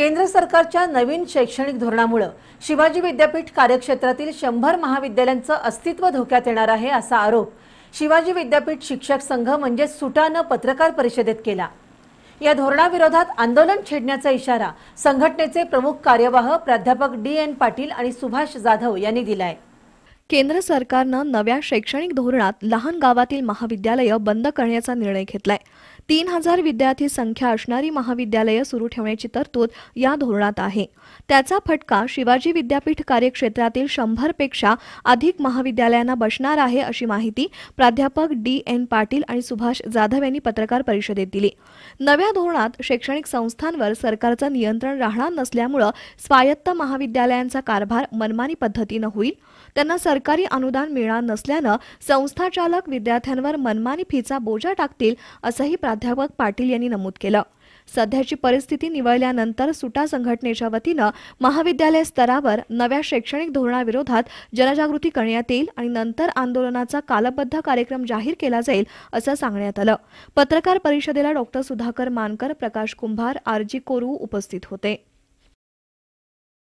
केंद्र सरकारच्या नवीन शैक्षणिक धोरणामुळे शिवाजी विद्यापीठ कार्यक्षेत्रातील शंभर महाविद्यालयांचं अस्तित्व धोक्यात येणार आहे असा आरोप शिवाजी विद्यापीठ शिक्षक संघ म्हणजे सुटानं पत्रकार परिषदेत केला या धोरणाविरोधात आंदोलन छेडण्याचा इशारा संघटनेचे प्रमुख कार्यवाह प्राध्यापक डी एन पाटील आणि सुभाष जाधव यांनी दिलाय केंद्र सरकारनं नव्या शैक्षणिक धोरणात लहान गावातील महाविद्यालयं बंद करण्याचा निर्णय घेतलाय तीन हजार विद्यार्थी संख्या असणारी महाविद्यालयं सुरू ठेवण्याची तरतूद या धोरणात आहे त्याचा फटका शिवाजी विद्यापीठ कार्यक्षेत्रातील शंभरपेक्षा अधिक महाविद्यालयांना बसणार आहे अशी माहिती प्राध्यापक डी एन पाटील आणि सुभाष जाधव यांनी पत्रकार परिषदेत दिली नव्या धोरणात शैक्षणिक संस्थांवर सरकारचं नियंत्रण राहणार नसल्यामुळं स्वायत्त महाविद्यालयांचा कारभार मनमानी पद्धतीनं होईल त्यांना सरकारी अनुदान मिळणार नसल्यानं संस्थाचालक विद्यार्थ्यांवर मनमानी फीचा बोजा टाकतील असंही प्राध्यापक पाटील यांनी नमूद केलं सध्याची परिस्थिती निवळल्यानंतर सुटा संघटनेच्या वतीनं महाविद्यालय स्तरावर नव्या शैक्षणिक धोरणाविरोधात जनजागृती करण्यात येईल आणि नंतर आंदोलनाचा कालबद्ध कार्यक्रम जाहीर केला जाईल असं सांगण्यात आलं पत्रकार परिषदेला डॉक्टर सुधाकर मानकर प्रकाश कुंभार आरजी कोरू उपस्थित होते